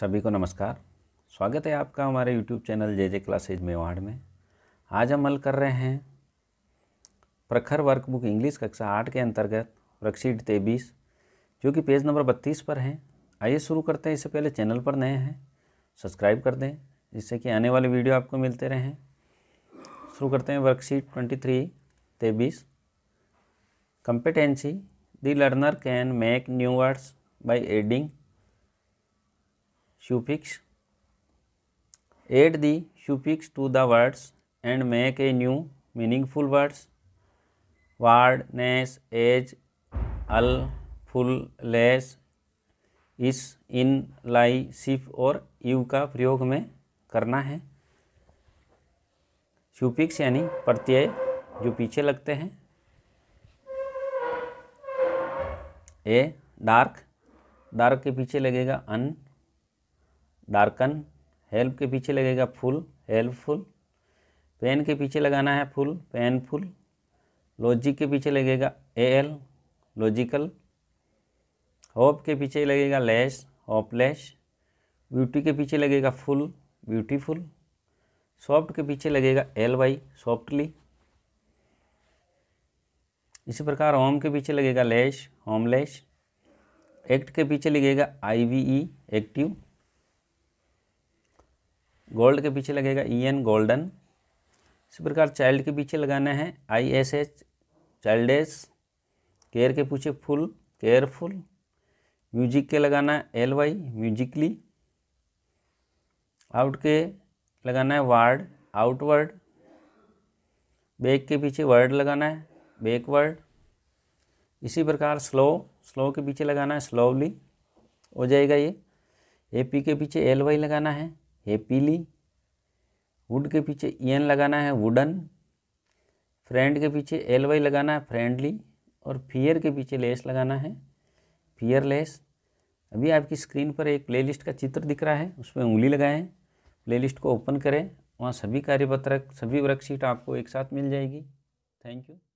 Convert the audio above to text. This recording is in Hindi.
सभी को नमस्कार स्वागत है आपका हमारे YouTube channel J J classes Mewar में आज हम हल कर रहे हैं प्रखर वर्कबुक इंग्लिश कक्षा आठ के अंतर्गत वर्कशीट तेबीस जो कि पेज नंबर बत्तीस पर हैं आइए शुरू करते हैं इससे पहले चैनल पर नए हैं सब्सक्राइब कर दें जिससे कि आने वाले वीडियो आपको मिलते रहें शुरू करते हैं वर्कशीट ट्वेंटी थ्री तेबीस competency the learner can make new words by adding suffix add the suffix to the words and make a new meaningful words word ness age al full less इस इन लाई सिफ और यू का प्रयोग में करना है सुपिक्स यानी प्रत्यय जो पीछे लगते हैं ए डार्क डार्क के पीछे लगेगा अन डार्कन हेल्प के पीछे लगेगा फुल हेल्पफुल पेन के पीछे लगाना है फुल पेनफुल लॉजिक के पीछे लगेगा ए एल लॉजिकल होप के पीछे लगेगा लेस होपलेस ब्यूटी के पीछे लगेगा फुल ब्यूटीफुल सॉफ्ट के पीछे लगेगा एल वाई सॉफ्टली इसी प्रकार होम के पीछे लगेगा लेश होमलेश एक्ट के पीछे लगेगा I V E active gold के पीछे लगेगा ई एन गोल्डन इसी प्रकार चाइल्ड के पीछे लगाना है I S H child S care के पीछे फुल केयरफुल म्यूजिक के लगाना है एल वाई म्यूजिकली आउट के लगाना है वार्ड आउटवर्ड बैक के पीछे वर्ड लगाना है बैकवर्ड इसी प्रकार स्लो स्लो के पीछे लगाना है स्लोवली हो जाएगा ये ए पी के पीछे एल वाई लगाना है हैप्पीली वुड के पीछे ई एन लगाना है वुडन फ्रेंड के पीछे एल वाई लगाना है फ्रेंडली और फियर के पीछे लेस लगाना है फियरलेस अभी आपकी स्क्रीन पर एक प्लेलिस्ट का चित्र दिख रहा है उसमें उंगली लगाएं प्लेलिस्ट को ओपन करें वहाँ सभी कार्यपत्रक सभी वर्कशीट आपको एक साथ मिल जाएगी थैंक यू